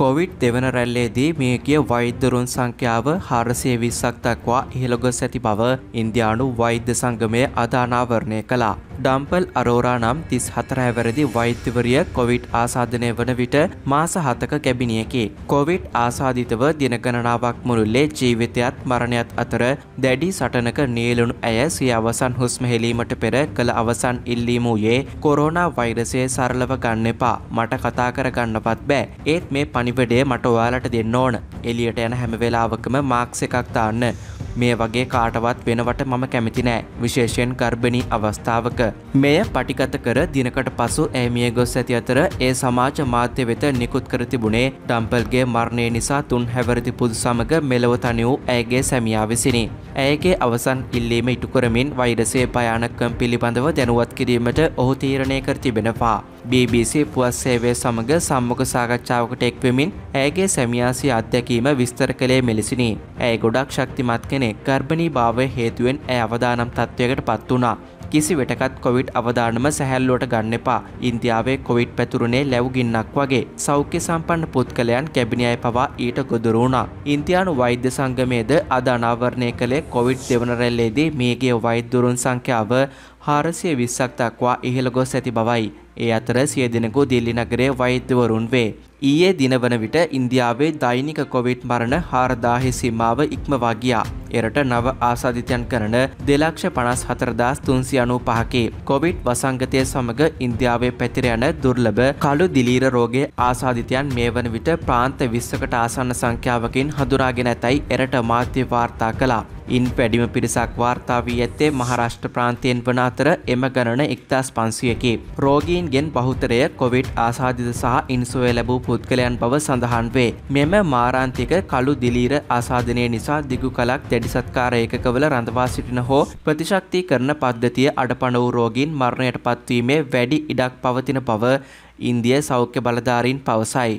Covid දෙවන රැල්ලේදී මේගිය වෛද්‍යරුන් සංඛ්‍යාව හාරසය විස්සක් දක්වා ඉහළගොස් ඇති බව ඉන්දයානු වෛද්‍ය සංගමය අධානාවරණය කළා. ඩම්පල් අරෝරා නම් තිස් හතරහැවැරදි වෛත්‍යවරිය කොවිට් ආසාධනය වන විට මාස හතක කැබිනියකි. කොවිට් ආසාධිතව දින ගණනාවක් මුළුල්ලේ ජීවිතයත් මරණයත් අතර දැඩි සටනක නියලුණු ඇය සිය අවසන් හුස්මහෙලීමට පෙර කළ අවසන් ඉල්ලීමූයේ කොරෝනා වෛරසය සරලව ගන්න එපා මට කතා කරගන්නපත් බෑ. ඒත් මේ පනිවඩේ මට ඔයාලට දෙන්න ඕන. එලියට යන හැම වෙලාවකම මාක්ස එකක් තාන්න. මේ වගේ කාටවත් වෙනවට මම කැමති නෑ විශේෂයෙන් ගර්භණී අවස්ථාවක. මෙය පටිගත කර දිනකට පසු ඇ මිය ගොස් ඇති අතර ඒ සමාජ මාධ්‍ය වෙත නිකුත් කර තිබුණේ ඩම්පල්ගේ මරණය නිසා තුන් හැවරදි පුදු සමඟ මෙලොව තනි වූ ඇගේ සැමියා විසිනි. ඇයගේ අවසන් ඉල්ලීම ඉටුකරමින් වෛරසේ පයානකම් පිළිබඳව දැනුවත් කිරීමට ඔහු තීරණය කර තිබෙනවා. BBC පුවත් සේවය සමඟ සම්මුඛ සාකච්ඡාවකට එක්වෙමින් ඇයගේ සැමියාසි අත්දැකීම විස්තර කළේ මෙලෙසිනි. ඇය ගොඩක් ශක්තිමත් කෙනෙක් ගර්භණී භාවය හේතුවෙන් ඇය අවදානම් තත්ත්වයකට පත් වුණා. කිසි වෙටකත් කොවිඩ් අවධානම සැහැල්ලුවට ගන්න එපා. ඉන්දියාවේ කොවිඩ් පැතුරුණේ ලැබුගින්නක් වගේ සෞඛ්‍ය සම්පන්න පුද්ගලයන් කැබිනියයි පවා ඊට ගොදුරු වුණා. ඉන්දියානු වෛද්‍ය සංගමයේද අද අනාවරණය කළේ කොවිඩ් දෙවන රැල්ලේදී මියගිය වෛද්‍යවරුන් සංඛ්‍යාව හාරසිය විස්සක් දක්වා ඉහළ ගොස් ඇති බවයි. ඒ අතර සිය දෙනෙකු දිල්ලි නගරේ වෛද්‍යවරුන් වේ. ඊයේ දිනවන විට ඉන්දියාවේ දෛනික කොවිඩ් මරණ හාරදාහි සීමාව ඉක්මවා ගියා. එරට නව ආසාධිතයන් කරන දෙලක්ෂ පනස් හතරදාස් තුන්සි අනු පහකේ. කොවිඩ් වසංගතය සමඟ ඉන්දියාවේ පැතිර යන දුර්ලභ කළු දිලීර රෝගේ ආසාධිතයන් මේ වන විට ප්‍රාන්ත විස්සකට ආසන්න සංඛ්‍යාවකින් හඳුරාගෙන ඇතැයි එරට මාධ්‍ය වාර්තා කලා. ඉන් වැඩිම පිරිසක් වාර්තා වී ඇත්තේ මහරාෂ්ට්‍ර ප්‍රාන්තයෙන් වන අතර එම ගණන එක්දස් පන්සියකි. රෝගීන්ගෙන් බහුතරය කොවිට් ආසාධිත සහ ඉන්සුවය ලැබූ පුද්ගලයන් බව සඳහන් වේ. මෙම මාරාන්තික කළු දිලීර ආසාධනය නිසා දිගු කලක් දැඩිසත්කාර ඒකවල රඳවා සිටින හෝ ප්‍රතිශක්ති කරන පද්ධතිය අඩපනවූ රෝගීන් මරණයට පත්වීමේ වැඩි ඉඩක් පවතින බව ඉන්දිය සෞඛ්‍ය බලධාරීන් පවසයි.